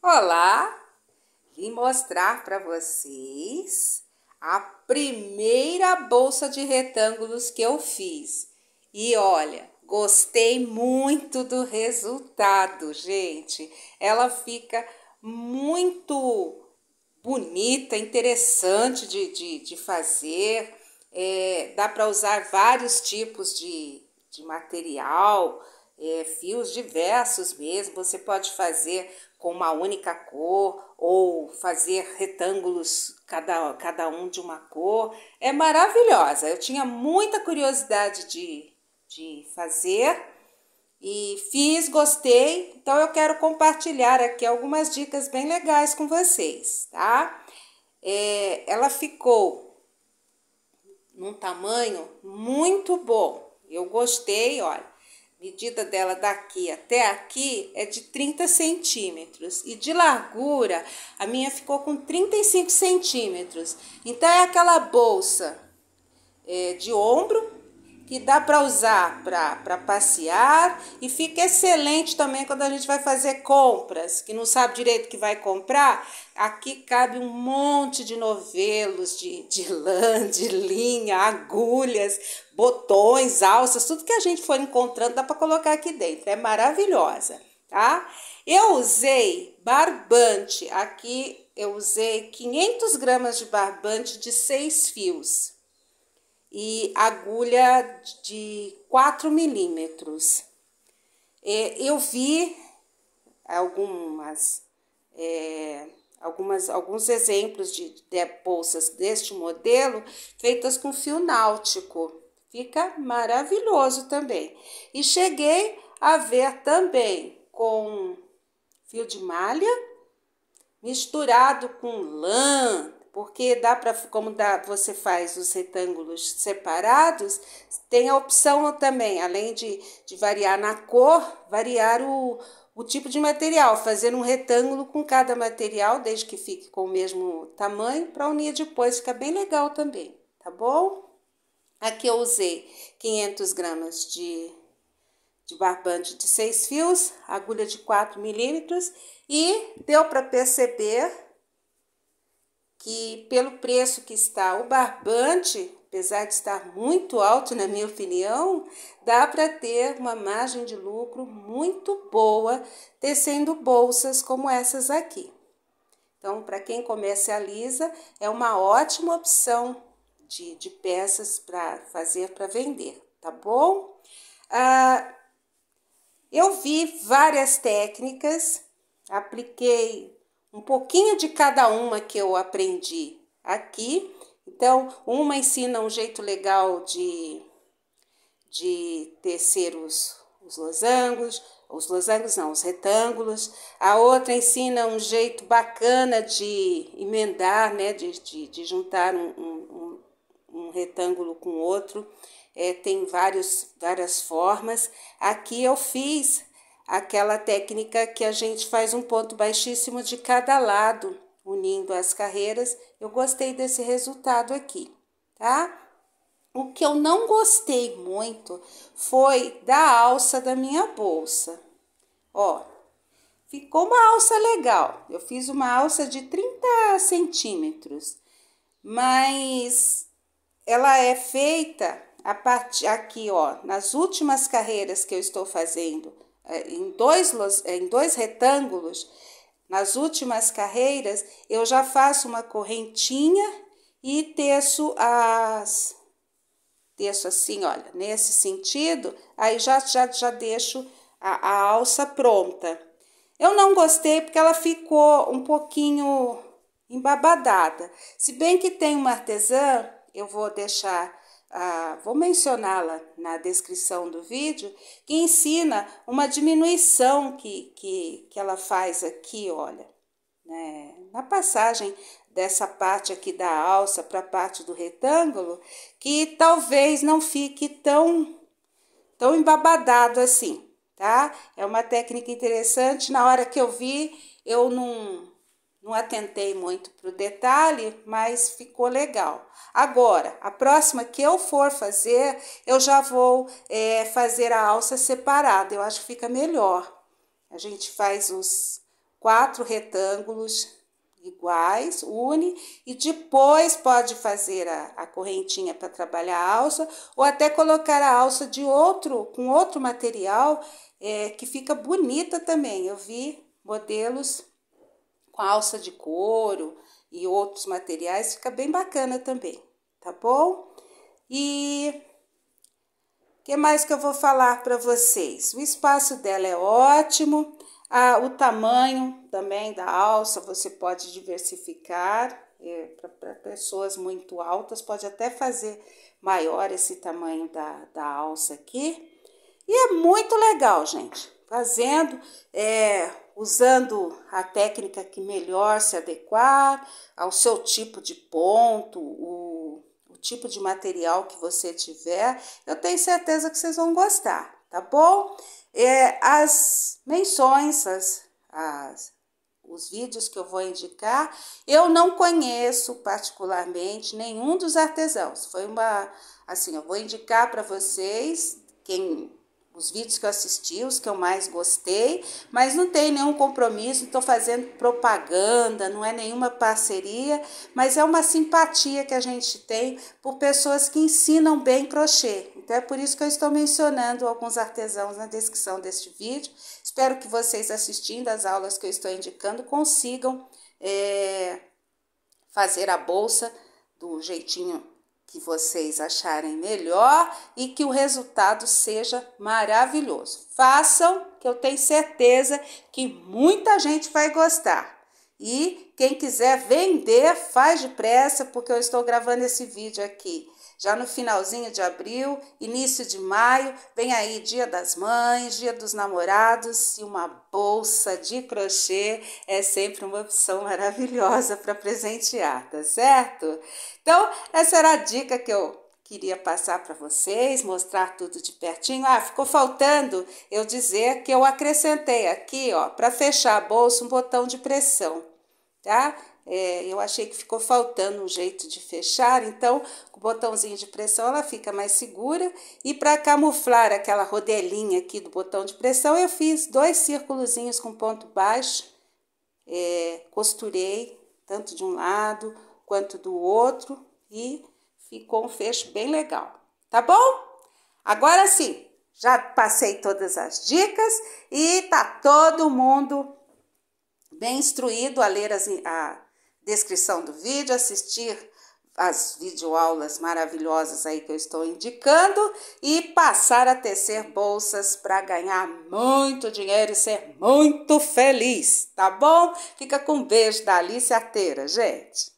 Olá! Vim mostrar para vocês a primeira bolsa de retângulos que eu fiz. E olha, gostei muito do resultado, gente. Ela fica muito bonita, interessante de, de, de fazer. É, dá para usar vários tipos de, de material, é, fios diversos mesmo. Você pode fazer com uma única cor ou fazer retângulos cada, cada um de uma cor. É maravilhosa. Eu tinha muita curiosidade de, de fazer e fiz, gostei. Então eu quero compartilhar aqui algumas dicas bem legais com vocês, tá? É, ela ficou num tamanho muito bom. Eu gostei, olha medida dela daqui até aqui é de 30 centímetros e de largura a minha ficou com 35 centímetros. Então é aquela bolsa é, de ombro que dá para usar para passear e fica excelente também quando a gente vai fazer compras, que não sabe direito o que vai comprar. Aqui cabe um monte de novelos, de, de lã, de linha, agulhas, botões, alças, tudo que a gente for encontrando dá para colocar aqui dentro. É maravilhosa, tá? Eu usei barbante, aqui eu usei 500 gramas de barbante de seis fios e agulha de 4 milímetros. É, eu vi algumas, é, algumas, alguns exemplos de, de bolsas deste modelo feitas com fio náutico. Fica maravilhoso também. E cheguei a ver também com fio de malha misturado com lã, porque dá para como dá, você faz os retângulos separados, tem a opção também, além de, de variar na cor, variar o, o tipo de material, fazer um retângulo com cada material, desde que fique com o mesmo tamanho, para unir depois, fica bem legal também, tá bom? Aqui eu usei 500 gramas de, de barbante de 6 fios, agulha de 4 milímetros, e deu para perceber que pelo preço que está o barbante, apesar de estar muito alto na minha opinião, dá para ter uma margem de lucro muito boa tecendo bolsas como essas aqui. Então, para quem comercializa, é uma ótima opção de, de peças para fazer para vender, tá bom? Ah, eu vi várias técnicas, apliquei um pouquinho de cada uma que eu aprendi aqui. Então, uma ensina um jeito legal de, de tecer os, os losangos, os losangos não, os retângulos. A outra ensina um jeito bacana de emendar, né, de, de, de juntar um, um, um, retângulo com outro. É, tem vários, várias formas. Aqui eu fiz aquela técnica que a gente faz um ponto baixíssimo de cada lado, unindo as carreiras. Eu gostei desse resultado aqui, tá? O que eu não gostei muito foi da alça da minha bolsa. Ó, ficou uma alça legal. Eu fiz uma alça de 30 centímetros, mas ela é feita a partir aqui, ó, nas últimas carreiras que eu estou fazendo é, em dois, é, em dois retângulos, nas últimas carreiras, eu já faço uma correntinha e teço as. Teço assim, olha, nesse sentido, aí já, já, já deixo a, a alça pronta. Eu não gostei porque ela ficou um pouquinho embabadada. Se bem que tem uma artesã, eu vou deixar ah, vou mencioná-la na descrição do vídeo, que ensina uma diminuição que, que, que ela faz aqui, olha, né? na passagem dessa parte aqui da alça para a parte do retângulo, que talvez não fique tão, tão embabadado assim, tá? É uma técnica interessante, na hora que eu vi, eu não não atentei muito para o detalhe, mas ficou legal. Agora, a próxima que eu for fazer, eu já vou é, fazer a alça separada. Eu acho que fica melhor. A gente faz os quatro retângulos iguais, une, e depois pode fazer a, a correntinha para trabalhar a alça, ou até colocar a alça de outro, com outro material, é, que fica bonita também. Eu vi modelos com alça de couro e outros materiais, fica bem bacana também, tá bom? E o que mais que eu vou falar para vocês? O espaço dela é ótimo, a o tamanho também da alça você pode diversificar. É, para pessoas muito altas, pode até fazer maior esse tamanho da, da alça aqui. E é muito legal, gente. Fazendo é, usando a técnica que melhor se adequar ao seu tipo de ponto, o, o tipo de material que você tiver. Eu tenho certeza que vocês vão gostar, tá bom? É, as menções, as, as, os vídeos que eu vou indicar, eu não conheço particularmente nenhum dos artesãos. Foi uma, assim, eu vou indicar para vocês quem os vídeos que eu assisti, os que eu mais gostei, mas não tem nenhum compromisso, estou fazendo propaganda, não é nenhuma parceria, mas é uma simpatia que a gente tem por pessoas que ensinam bem crochê. Então é por isso que eu estou mencionando alguns artesãos na descrição deste vídeo. Espero que vocês assistindo às aulas que eu estou indicando consigam é, fazer a bolsa do jeitinho que vocês acharem melhor e que o resultado seja maravilhoso. Façam, que eu tenho certeza que muita gente vai gostar. E quem quiser vender, faz depressa, porque eu estou gravando esse vídeo aqui. Já no finalzinho de abril, início de maio, vem aí Dia das Mães, Dia dos Namorados e uma bolsa de crochê é sempre uma opção maravilhosa para presentear, tá certo? Então, essa era a dica que eu queria passar para vocês, mostrar tudo de pertinho. Ah, ficou faltando eu dizer que eu acrescentei aqui, ó, para fechar a bolsa, um botão de pressão tá? É, eu achei que ficou faltando um jeito de fechar, então o botãozinho de pressão ela fica mais segura. E para camuflar aquela rodelinha aqui do botão de pressão, eu fiz dois círculos com ponto baixo, é, costurei tanto de um lado quanto do outro e ficou um fecho bem legal, tá bom? Agora sim, já passei todas as dicas e tá todo mundo bem instruído a ler as, a descrição do vídeo, assistir as videoaulas maravilhosas aí que eu estou indicando e passar a tecer bolsas para ganhar muito dinheiro e ser muito feliz, tá bom? Fica com um beijo da Alice Ateira, gente.